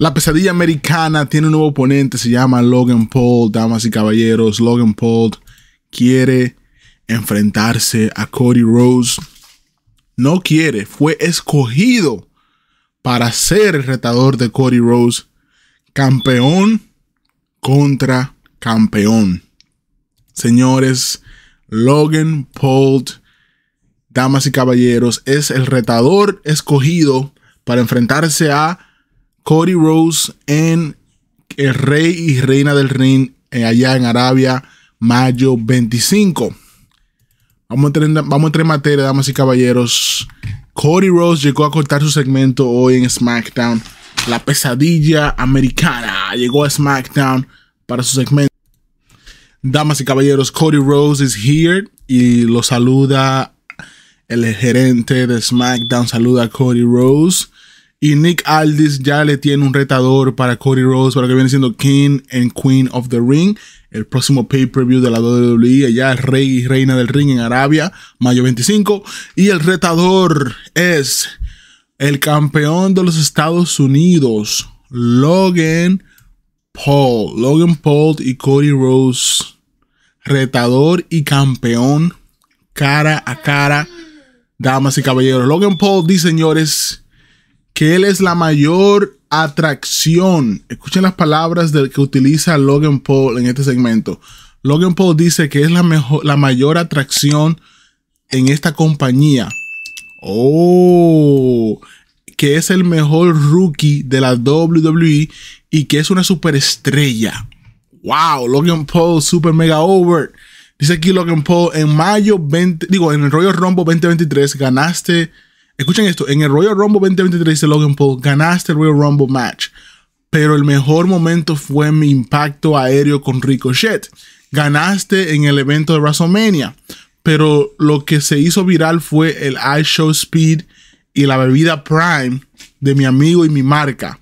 La pesadilla americana tiene un nuevo oponente, se llama Logan Paul, damas y caballeros. Logan Paul quiere enfrentarse a Cody Rose. No quiere, fue escogido para ser el retador de Cody Rose, campeón contra campeón. Señores, Logan Paul, damas y caballeros, es el retador escogido para enfrentarse a Cody Rose en El Rey y Reina del Ring eh, allá en Arabia, mayo 25. Vamos vamos a entrar en materia, damas y caballeros. Cody Rose llegó a cortar su segmento hoy en SmackDown. La pesadilla americana llegó a SmackDown para su segmento. Damas y caballeros, Cody Rose is here y lo saluda el gerente de SmackDown, saluda a Cody Rose. Y Nick Aldis ya le tiene un retador para Cody Rhodes para que viene siendo King and Queen of the Ring. El próximo pay-per-view de la WWE, allá rey y reina del ring en Arabia, mayo 25. Y el retador es el campeón de los Estados Unidos, Logan Paul. Logan Paul y Cody Rhodes, retador y campeón, cara a cara, damas y caballeros. Logan Paul, dice señores, que él es la mayor atracción. Escuchen las palabras del que utiliza Logan Paul en este segmento. Logan Paul dice que es la, mejor, la mayor atracción en esta compañía. Oh, que es el mejor rookie de la WWE y que es una superestrella. Wow, Logan Paul, super mega over. Dice aquí Logan Paul, en mayo 20, digo, en el rollo rombo 2023 ganaste Escuchen esto, en el Royal Rumble 2023 dice Logan Paul, ganaste el Royal Rumble match, pero el mejor momento fue mi impacto aéreo con Ricochet. Ganaste en el evento de WrestleMania, pero lo que se hizo viral fue el I Show Speed y la bebida Prime de mi amigo y mi marca.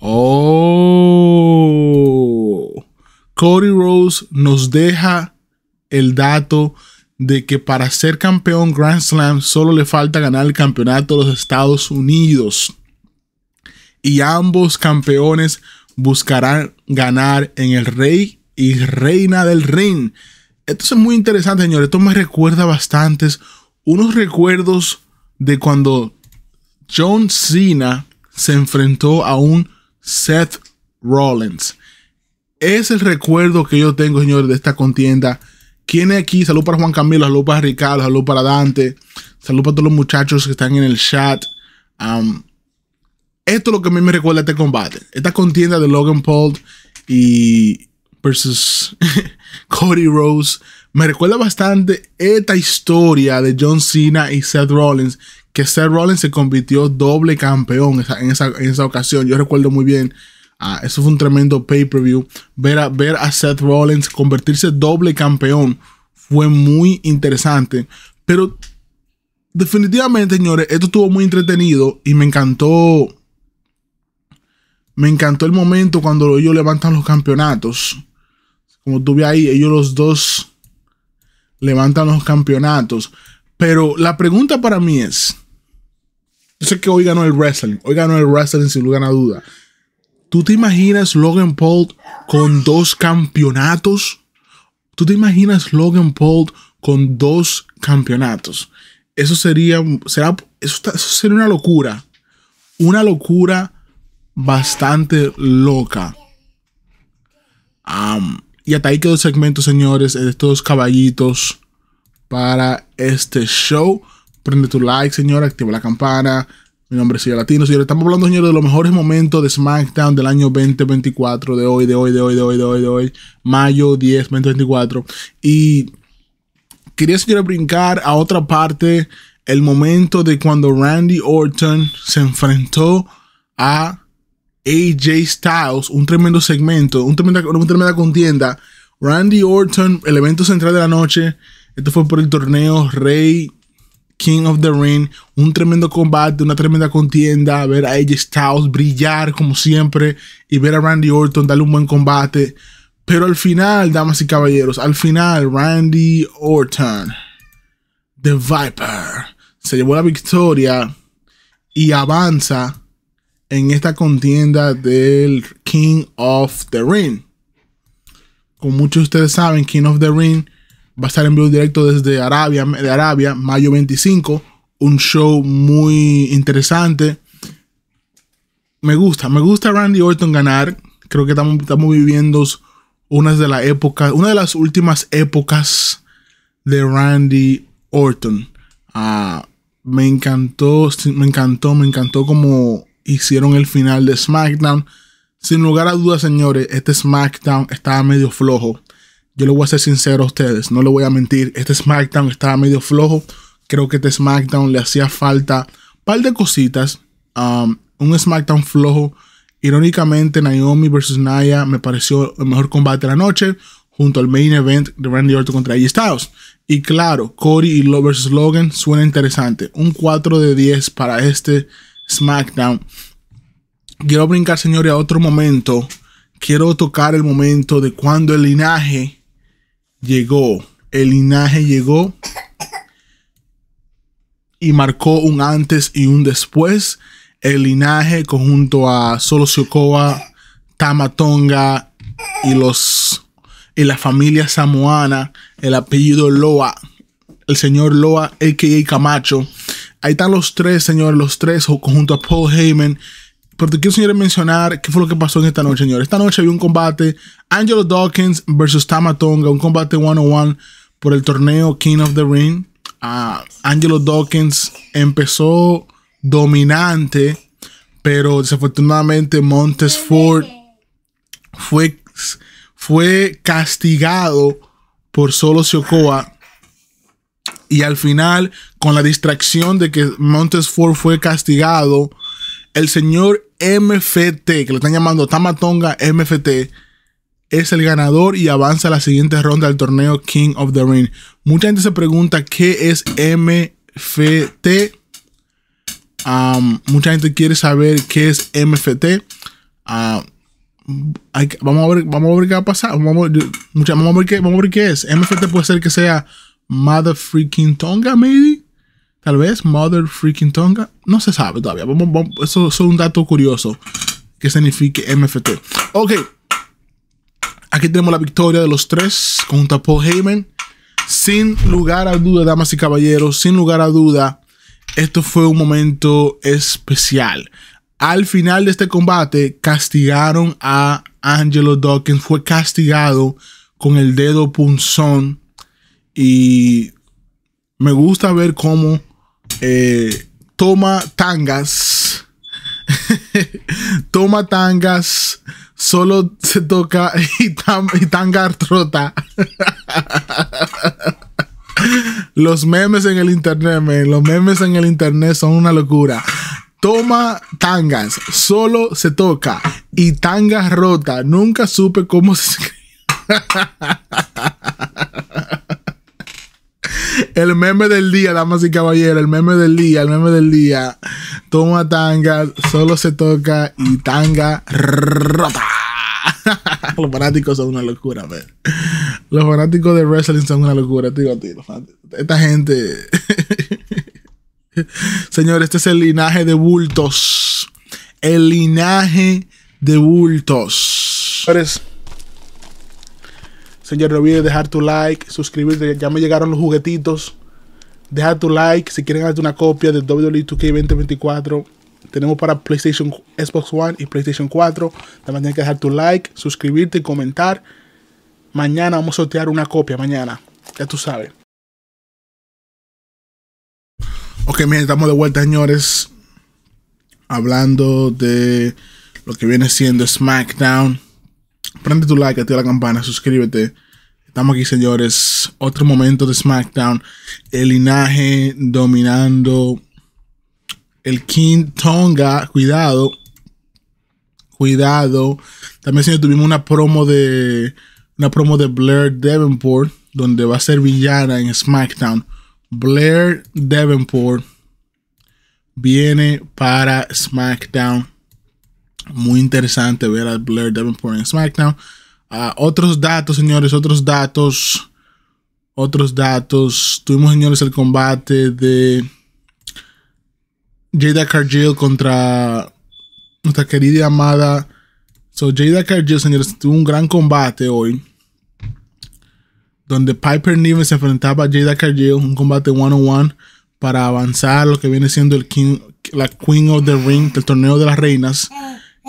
Oh. Cody Rose nos deja el dato de que para ser campeón Grand Slam solo le falta ganar el campeonato de los Estados Unidos. Y ambos campeones buscarán ganar en el Rey y Reina del Ring. Esto es muy interesante, señores. Esto me recuerda bastantes unos recuerdos de cuando John Cena se enfrentó a un Seth Rollins. Es el recuerdo que yo tengo, señor de esta contienda ¿Quién es aquí? Salud para Juan Camilo, salud para Ricardo, salud para Dante, salud para todos los muchachos que están en el chat. Um, esto es lo que a mí me recuerda este combate. Esta contienda de Logan Paul y versus Cody Rose me recuerda bastante esta historia de John Cena y Seth Rollins, que Seth Rollins se convirtió doble campeón en esa, en esa ocasión. Yo recuerdo muy bien Ah, eso fue un tremendo pay-per-view. Ver a, Seth Rollins convertirse doble campeón fue muy interesante. Pero definitivamente, señores, esto estuvo muy entretenido y me encantó. Me encantó el momento cuando ellos levantan los campeonatos. Como tuve ahí, ellos los dos levantan los campeonatos. Pero la pregunta para mí es: Yo sé que hoy ganó el wrestling, hoy ganó el wrestling sin lugar a duda. ¿Tú te imaginas Logan Paul con dos campeonatos? ¿Tú te imaginas Logan Paul con dos campeonatos? Eso sería, una locura. Una locura bastante loca. y hasta ahí quedó el segmento, señores, de estos caballitos para este show. Prende tu like, señor, activa la campana, mi nombre es Sia Latino, señores. Estamos hablando, señores, de los mejores momentos de SmackDown del año 2024, de hoy, de hoy, de hoy, de hoy, de hoy, de hoy, mayo 10, 2024. Y quería, señores, brincar a otra parte, el momento de cuando Randy Orton se enfrentó a AJ Styles, un tremendo segmento, un una tremenda contienda. Randy Orton, el evento central de la noche, esto fue por el torneo Rey King of the Ring, un tremendo combate, una tremenda contienda, ver a AJ Styles brillar como siempre y ver a Randy Orton darle un buen combate. Pero al final, damas y caballeros, al final Randy Orton, The Viper, se llevó la victoria y avanza en esta contienda del King of the Ring. Como muchos de ustedes saben, King of the Ring Va a estar en vivo directo desde Arabia, de Arabia, mayo 25. Un show muy interesante. Me gusta, me gusta Randy Orton ganar. Creo que estamos, viviendo una de las épocas, una de las últimas épocas de Randy Orton. Ah, me encantó, me encantó, me encantó como hicieron el final de SmackDown. Sin lugar a dudas, señores, este SmackDown estaba medio flojo. Yo le voy a ser sincero a ustedes, no le voy a mentir. Este SmackDown estaba medio flojo. Creo que este SmackDown le hacía falta un par de cositas. Um, un SmackDown flojo. Irónicamente, Naomi versus Naya me pareció el mejor combate de la noche, junto al main event de Randy Orton contra AJ Styles. Y claro, Cody y Love versus Logan suena interesante. Un 4 de 10 para este SmackDown. Quiero brincar, señores, a otro momento. Quiero tocar el momento de cuando el linaje llegó, el linaje llegó y marcó un antes y un después. El linaje Conjunto a Solo Siocoa, Tamatonga y los y la familia samoana, el apellido Loa, el señor Loa, a.k.a. Camacho. Ahí están los tres, señores, los tres junto a Paul Heyman pero te quiero, señores, mencionar qué fue lo que pasó en esta noche, señores. Esta noche había un combate Angelo Dawkins versus Tama Tonga, un combate one por el torneo King of the Ring. Ah, Angelo Dawkins empezó dominante, pero desafortunadamente Montes Ford fue, fue castigado por Solo Siokoa. Y al final, con la distracción de que Montes Ford fue castigado, el señor MFT, que le están llamando Tama Tonga MFT, es el ganador y avanza a la siguiente ronda del torneo King of the Ring. Mucha gente se pregunta qué es MFT. mucha gente quiere saber qué es MFT. vamos, a ver, qué va a pasar. vamos a ver qué es. MFT puede ser que sea Mother Freaking Tonga, maybe. Tal vez Mother Freaking Tonga. No se sabe todavía. eso es un dato curioso que signifique MFT. Ok. Aquí tenemos la victoria de los tres contra Paul Heyman. Sin lugar a duda, damas y caballeros, sin lugar a duda, esto fue un momento especial. Al final de este combate, castigaron a Angelo Dawkins. Fue castigado con el dedo punzón. Y me gusta ver cómo eh, toma tangas. toma tangas. Solo se toca y, rota tanga trota. los memes en el internet, Los memes en el internet son una locura. Toma tangas, solo se toca y tangas rota. Nunca supe cómo se El meme del día, damas y caballeros, el meme del día, el meme del día. Toma tanga, solo se toca y tanga rota. Los fanáticos son una locura, ver Los fanáticos de wrestling son una locura, tío, tío. Esta gente. Señor, este es el linaje de bultos. El linaje de bultos. Señor, no olvides dejar tu like, suscribirte. Ya me llegaron los juguetitos. Deja tu like si quieren hacer una copia de WWE 2K 2024. Tenemos para PlayStation, Xbox One y PlayStation 4. También tienes que dejar tu like, suscribirte y comentar. Mañana vamos a sortear una copia. Mañana. Ya tú sabes. Ok, miren, estamos de vuelta, señores. Hablando de lo que viene siendo SmackDown. Prende tu like, activa la campana, suscríbete. Estamos aquí, señores. Otro momento de SmackDown. El linaje dominando. El King Tonga. Cuidado. Cuidado. También, señor, tuvimos una promo de. Una promo de Blair Davenport. Donde va a ser villana en SmackDown. Blair Davenport viene para SmackDown. Muy interesante ver a Blair Davenport en SmackDown. Ah, otros datos, señores, otros datos. Otros datos. Tuvimos, señores, el combate de Jada Cargill contra nuestra querida y amada. So, Jada Cargill, señores, tuvo un gran combate hoy. Donde Piper Niven se enfrentaba a Jada Cargill, un combate one-on-one para avanzar lo que viene siendo el king, la Queen of the Ring, el torneo de las reinas.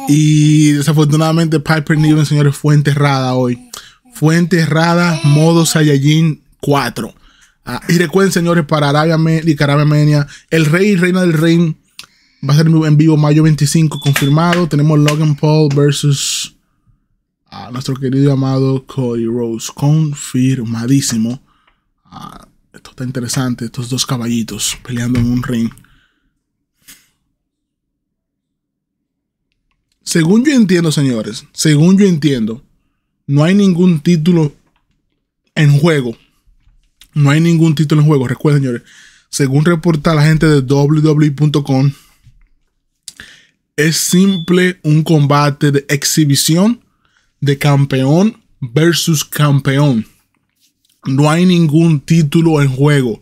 Y eh. desafortunadamente Piper Niven, señores, fue enterrada hoy. Fue enterrada modo Saiyajin 4. Ah, y recuerden, señores, para Arabia América, Arabia Menia, el rey y reina del ring va a ser en vivo mayo 25, confirmado. Tenemos Logan Paul versus a ah, nuestro querido y amado Cody Rose, confirmadísimo. Ah, esto está interesante, estos dos caballitos peleando en un ring. Según yo entiendo, señores, según yo entiendo, no hay ningún título en juego. No hay ningún título en juego. Recuerden, señores, según reporta la gente de www.com, e es simple un combate de exhibición de campeón versus campeón. No hay ningún título en juego.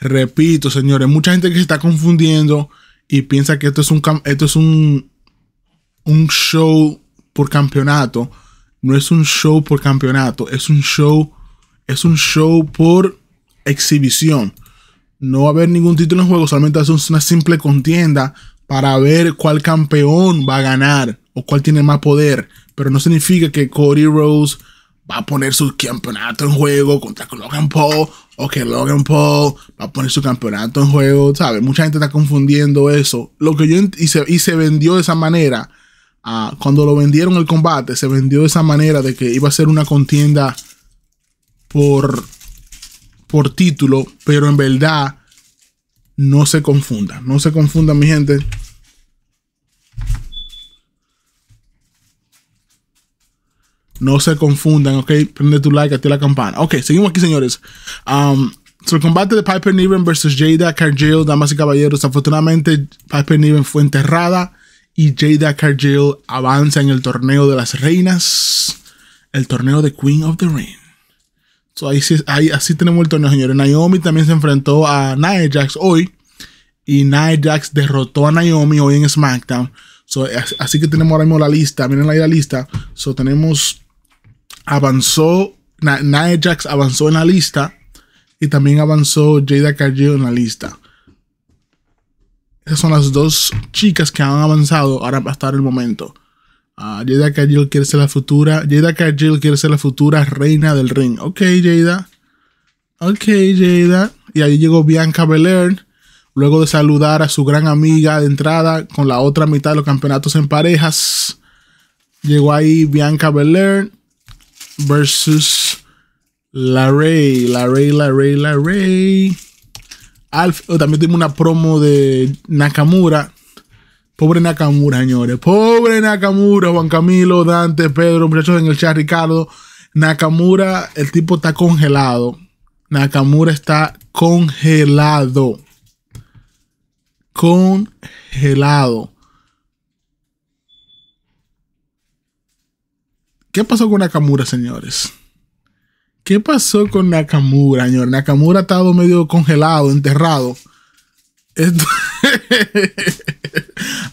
Repito, señores, mucha gente que se está confundiendo y piensa que esto es un, esto es un, un show por campeonato, no es un show por campeonato, es un show, es un show por exhibición. No va a haber ningún título en juego, solamente es una simple contienda para ver cuál campeón va a ganar o cuál tiene más poder. Pero no significa que Cody Rose va a poner su campeonato en juego contra Logan Paul o que Logan Paul va a poner su campeonato en juego, Mucha gente está confundiendo eso. Lo que yo y y se vendió de esa manera Ah, cuando lo vendieron el combate, se vendió de esa manera de que iba a ser una contienda por, por título, pero en verdad no se confundan no se confundan mi gente. No se confundan, ok. Prende tu like, activa la campana. Ok, seguimos aquí, señores. Um, sobre el combate de Piper Niven versus Jada Cargill, damas y caballeros, afortunadamente Piper Niven fue enterrada y Jada Cargill avanza en el torneo de las reinas, el torneo de Queen of the Ring. So así tenemos el torneo, señores. Naomi también se enfrentó a Nia Jax hoy. Y Nia Jax derrotó a Naomi hoy en SmackDown. So, así que tenemos ahora mismo la lista. Miren ahí la lista. So, tenemos. Avanzó. Nia Jax avanzó en la lista. Y también avanzó Jada Cargill en la lista. Esas son las dos chicas que han avanzado ahora estar el momento. Ah, Jada Kajil quiere ser la futura. Jada quiere ser la futura reina del ring. Ok, Jada. Ok, Jada. Y ahí llegó Bianca Belair. Luego de saludar a su gran amiga de entrada con la otra mitad de los campeonatos en parejas. Llegó ahí Bianca Belair versus La Rey. La Rey, La Rey, La Rey. Oh, también tuvimos una promo de Nakamura. Pobre Nakamura, señores. Pobre Nakamura, Juan Camilo, Dante, Pedro, muchachos en el chat, Ricardo. Nakamura, el tipo está congelado. Nakamura está congelado. Congelado. ¿Qué pasó con Nakamura, señores? ¿Qué pasó con Nakamura, señor? Nakamura ha estado medio congelado, enterrado.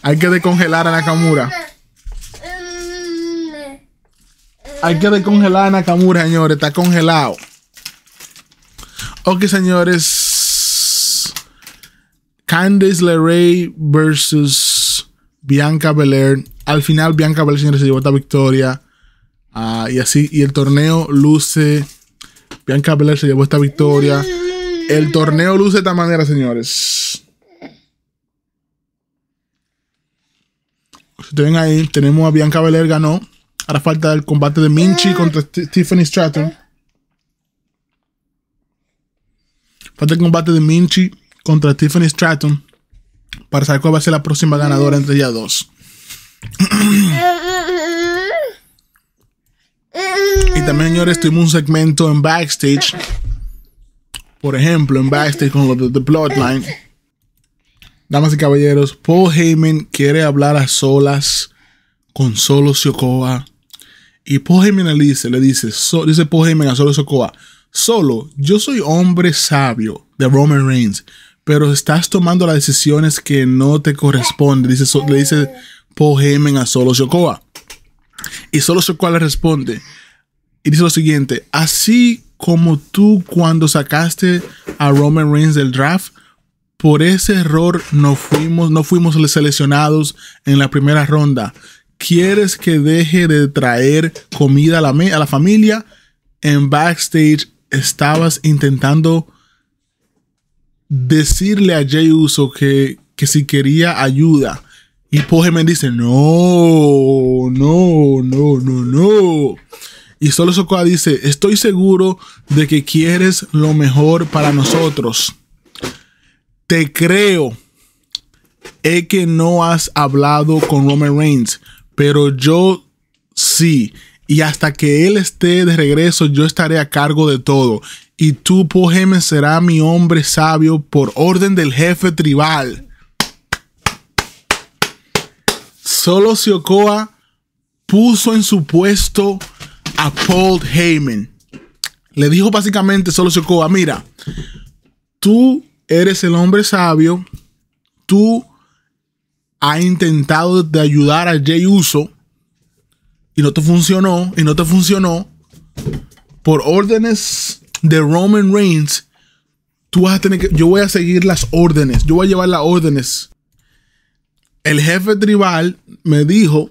Hay que descongelar a Nakamura. Hay que descongelar a Nakamura, señores. Está congelado. Ok, señores. Candice LeRae versus Bianca Belair. Al final, Bianca Belair, se llevó esta victoria. Ah, y así, y el torneo luce Bianca Belair se llevó esta victoria. El torneo luce de esta manera, señores. Si ven ahí, tenemos a Bianca Belair ganó. Ahora falta el combate de Minchi contra Tiffany Stratton. Falta el combate de Minchi contra Tiffany Stratton para saber cuál va a ser la próxima ganadora entre ellas dos. Y también, señores, tuvimos un segmento en backstage. Por ejemplo, en backstage con lo de The Bloodline. Damas y caballeros, Paul Heyman quiere hablar a solas con Solo Shokoa. Y Paul Heyman le dice, le dice, Paul Heyman a Solo Sokoa, Solo, yo soy hombre sabio de Roman Reigns, pero estás tomando las decisiones que no te corresponden, dice, le dice Paul Heyman a Solo Shokoa. Y solo cual le responde y dice lo siguiente, así como tú cuando sacaste a Roman Reigns del draft, por ese error no fuimos, no fuimos seleccionados en la primera ronda. ¿Quieres que deje de traer comida a la, a la familia? En backstage estabas intentando decirle a Jay Uso que si quería ayuda y Paul dice, no, no, no, no, no. Y Solo Sokoa dice, estoy seguro de que quieres lo mejor para nosotros. Te creo. Es que no has hablado con Roman Reigns, pero yo sí. Y hasta que él esté de regreso, yo estaré a cargo de todo. Y tú, Paul será mi hombre sabio por orden del jefe tribal. solo Siokoa puso en su puesto a Paul Heyman. Le dijo básicamente solo Siokoa, mira, tú eres el hombre sabio, tú has intentado de ayudar a Jay Uso y no te funcionó, y no te funcionó. Por órdenes de Roman Reigns, tú vas a tener que, yo voy a seguir las órdenes, yo voy a llevar las órdenes el jefe tribal me dijo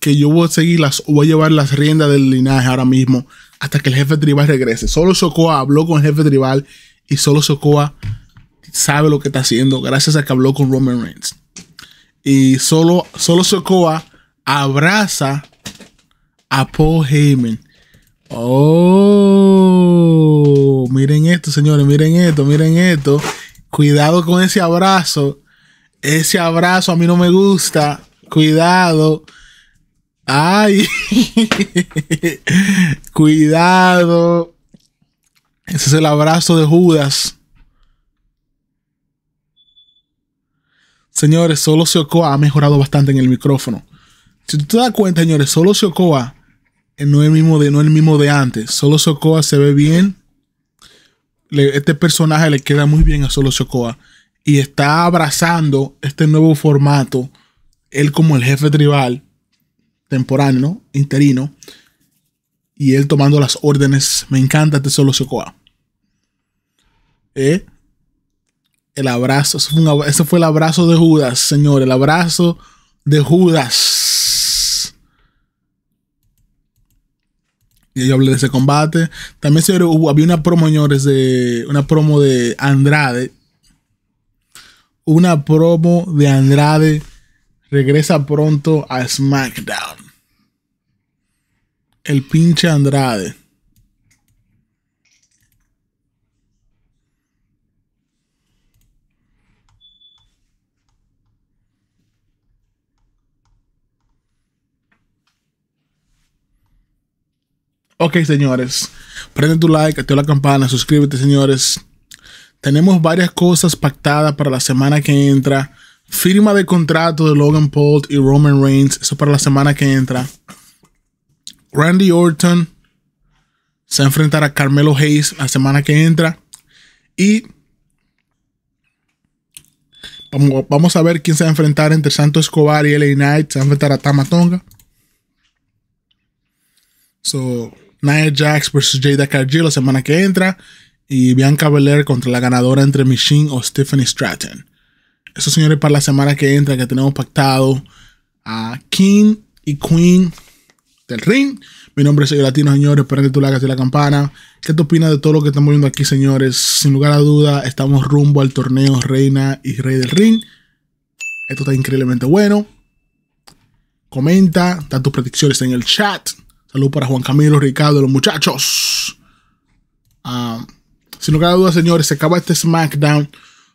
que yo voy a seguir las, voy a llevar las riendas del linaje ahora mismo hasta que el jefe tribal regrese. Solo Sokoa habló con el jefe tribal y solo Sokoa sabe lo que está haciendo gracias a que habló con Roman Reigns. Y solo, solo Sokoa abraza a Paul Heyman. Oh, miren esto, señores, miren esto, miren esto. Cuidado con ese abrazo ese abrazo a mí no me gusta. Cuidado. Ay. Cuidado. Ese es el abrazo de Judas. Señores, solo Seocoa ha mejorado bastante en el micrófono. Si tú te das cuenta, señores, solo Seocoa eh, no es el mismo de, no el mismo de antes. Solo Socoa se ve bien. este personaje le queda muy bien a Solo Seocoa y está abrazando este nuevo formato, él como el jefe tribal temporal ¿no? interino, y él tomando las órdenes. Me encanta este solo Sokoa. Eh, el abrazo, ese fue, el abrazo de Judas, señor, el abrazo de Judas. Y yo hablé de ese combate. También, señor, había una promo, señores, de una promo de Andrade una promo de Andrade. Regresa pronto a SmackDown. El pinche Andrade. Ok, señores. Prende tu like, activa la campana, suscríbete, señores. Tenemos varias cosas pactadas para la semana que entra. Firma de contrato de Logan Paul y Roman Reigns. Eso para la semana que entra. Randy Orton se enfrentará a a Carmelo Hayes la semana que entra. Y vamos a ver quién se va a enfrentar entre Santo Escobar y LA Knight. Se va a enfrentar a Tamatonga. So, Nia Jax versus Jada Cargill la semana que entra y Bianca Belair contra la ganadora entre Machine o Stephanie Stratton. Eso, señores, para la semana que entra que tenemos pactado a King y Queen del ring. Mi nombre es El Latino, señores. Espero que tú le hagas de la campana. ¿Qué te opinas de todo lo que estamos viendo aquí, señores? Sin lugar a duda, estamos rumbo al torneo Reina y Rey del Ring. Esto está increíblemente bueno. Comenta, da tus predicciones en el chat. Salud para Juan Camilo, Ricardo, los muchachos. Ah, sin lugar a dudas, señores, se acaba este SmackDown.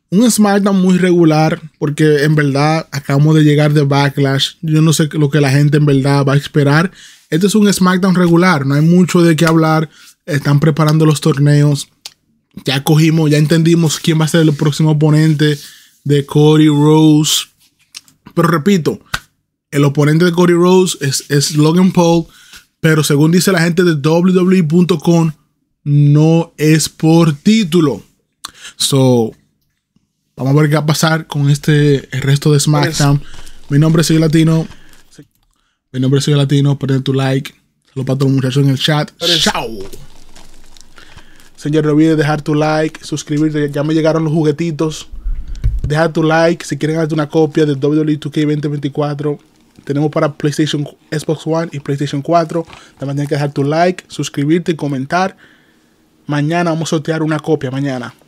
Un SmackDown muy regular, porque en verdad acabamos de llegar de Backlash. Yo no sé lo que la gente en verdad va a esperar. Este es un SmackDown regular, no hay mucho de qué hablar. Están preparando los torneos. Ya cogimos, ya entendimos quién va a ser el próximo oponente de Cody Rose. Pero repito, el oponente de Cody Rose es, es Logan Paul. Pero según dice la gente de www.com, e no es por título. So, vamos a ver qué va a pasar con este el resto de pues, SmackDown. Mi nombre es Soy Latino. Mi nombre es Soy Latino. Perdón tu like. Saludos para todos los muchachos en el chat. Chao. Señor, no olvides dejar tu like, suscribirte. Ya me llegaron los juguetitos. Deja tu like si quieren darte una copia de WWE 2K 2024. Tenemos para PlayStation, Xbox One y PlayStation 4. También tienes que dejar tu like, suscribirte y comentar. Mañana vamos a sortear una copia, mañana.